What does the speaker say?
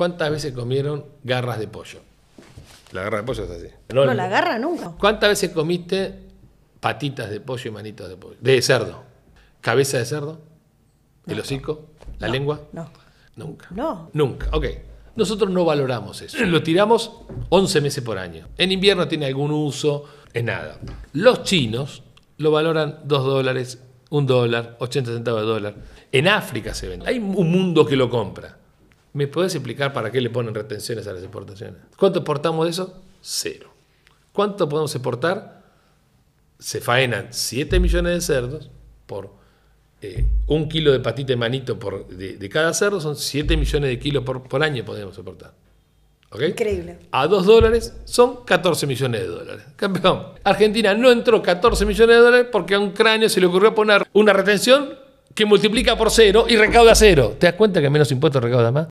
¿Cuántas veces comieron garras de pollo? La garra de pollo es así. No, la garra nunca. ¿Cuántas veces comiste patitas de pollo y manitas de pollo? De cerdo. ¿Cabeza de cerdo? ¿El hocico? ¿La lengua? No. Nunca. No. Nunca. Ok. Nosotros no valoramos eso. Lo tiramos 11 meses por año. En invierno tiene algún uso, En nada. Los chinos lo valoran 2 dólares, 1 dólar, 80 centavos de dólar. En África se vende. Hay un mundo que lo compra. ¿Me podés explicar para qué le ponen retenciones a las exportaciones? ¿Cuánto exportamos de eso? Cero. ¿Cuánto podemos exportar? Se faenan 7 millones de cerdos por eh, un kilo de patita de manito por, de, cada cerdo, son 7 millones de kilos por, año podemos exportar. ¿Okay? Increíble. A 2 dólares son 14 millones de dólares. Campeón, Argentina no entró 14 millones de dólares porque a un cráneo se le ocurrió poner una retención que multiplica por cero y recauda cero. ¿Te das cuenta que menos impuestos recauda más?